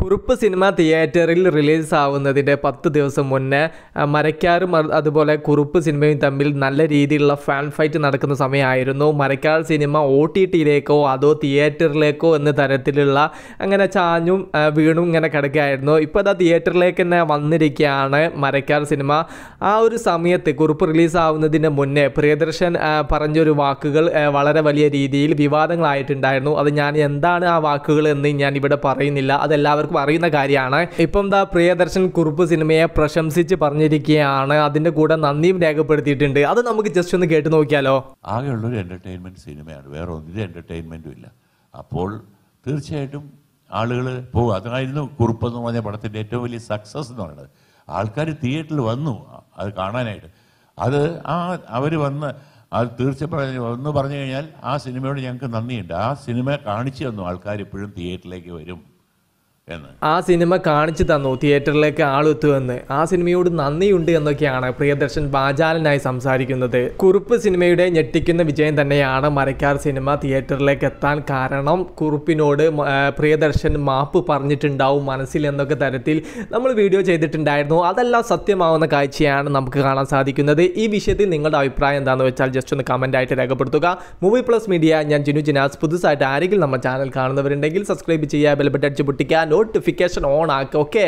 Kurup cinema തിയേറ്ററിൽ release ആവുന്നതിൻ്റെ പത്ത് ദിവസം മുന്നേ മരക്കാരും അതുപോലെ കുറുപ്പ് സിനിമയും തമ്മിൽ നല്ല രീതിയിലുള്ള ഫാൻ ഫൈറ്റ് നടക്കുന്ന സമയമായിരുന്നു മരക്കാർ സിനിമ ഒ ടി ടിയിലേക്കോ അതോ തിയേറ്ററിലേക്കോ എന്ന തരത്തിലുള്ള അങ്ങനെ ചാഞ്ഞും വീണും ഇങ്ങനെ കിടക്കുകയായിരുന്നു ഇപ്പോൾ അതാ തിയേറ്ററിലേക്ക് തന്നെ വന്നിരിക്കുകയാണ് മരക്കാർ സിനിമ ആ ഒരു സമയത്ത് കുറുപ്പ് റിലീസ് ആവുന്നതിന് മുന്നേ പ്രിയദർശൻ പറഞ്ഞൊരു വാക്കുകൾ വളരെ വലിയ രീതിയിൽ വിവാദങ്ങളായിട്ടുണ്ടായിരുന്നു അത് ഞാൻ എന്താണ് ആ വാക്കുകൾ എന്ന് ഞാൻ ഇവിടെ പറയുന്നില്ല അതെല്ലാവർക്കും ആൾക്ക് പറയുന്ന കാര്യമാണ് ഇപ്പം എന്താ പ്രിയദർശൻ കുറുപ്പ് സിനിമയെ പ്രശംസിച്ച് പറഞ്ഞിരിക്കുകയാണ് അതിന്റെ കൂടെ നന്ദിയും രേഖപ്പെടുത്തിയിട്ടുണ്ട് അത് നമുക്ക് ജസ്റ്റ് ഒന്ന് കേട്ട് നോക്കിയാലോ ഒരു എന്റർടൈൻമെന്റ് സിനിമയാണ് വേറെ ഒന്നിലും എന്റർടൈൻമെന്റും ഇല്ല അപ്പോൾ തീർച്ചയായിട്ടും ആളുകൾ പോകും അതായിരുന്നു കുറുപ്പ് എന്ന് പറഞ്ഞ പടത്തിൻ്റെ ഏറ്റവും വലിയ സക്സസ് എന്ന് പറയുന്നത് ആൾക്കാർ തിയേറ്ററിൽ വന്നു അത് കാണാനായിട്ട് അത് ആ അവർ വന്ന് അത് തീർച്ചയായും ഒന്ന് പറഞ്ഞു കഴിഞ്ഞാൽ ആ സിനിമയോട് ഞങ്ങൾക്ക് നന്ദിയുണ്ട് ആ സിനിമ കാണിച്ചു തന്നു ആൾക്കാർ ഇപ്പോഴും തിയേറ്ററിലേക്ക് വരും എന്ന് ആ സിനിമ കാണിച്ചു തന്നു തിയേറ്ററിലേക്ക് എന്ന് ആ സിനിമയോട് നന്ദിയുണ്ട് എന്നൊക്കെയാണ് പ്രിയദർശൻ ബാജാലനായി സംസാരിക്കുന്നത് കുറുപ്പ് സിനിമയുടെ ഞെട്ടിക്കുന്ന വിജയം തന്നെയാണ് മരക്കാർ സിനിമ തിയേറ്ററിലേക്ക് എത്താൻ കാരണം കുറുപ്പിനോട് പ്രിയദർശൻ മാപ്പ് പറഞ്ഞിട്ടുണ്ടാവും മനസ്സിൽ എന്നൊക്കെ തരത്തിൽ നമ്മൾ വീഡിയോ ചെയ്തിട്ടുണ്ടായിരുന്നു അതെല്ലാം സത്യമാവുന്ന കാഴ്ചയാണ് നമുക്ക് കാണാൻ സാധിക്കുന്നത് ഈ വിഷയത്തിൽ നിങ്ങളുടെ അഭിപ്രായം എന്താണെന്ന് വെച്ചാൽ ജസ്റ്റ് ഒന്ന് കമൻ്റ് ആയിട്ട് രേഖപ്പെടുത്തുക മൂവി പ്ലസ് മീഡിയ ഞാൻ ജിനു ജിനാസ് പുതുസായിട്ട് ആരെങ്കിലും നമ്മുടെ ചാനൽ കാണുന്നവരുണ്ടെങ്കിൽ സബ്സ്ക്രൈബ് ചെയ്യുക ബെൽബട്ട് അടിച്ച് പൊട്ടിക്കാൻ நோட்டிஃபிகேஷன் ஆன் ஆக்க ஓகே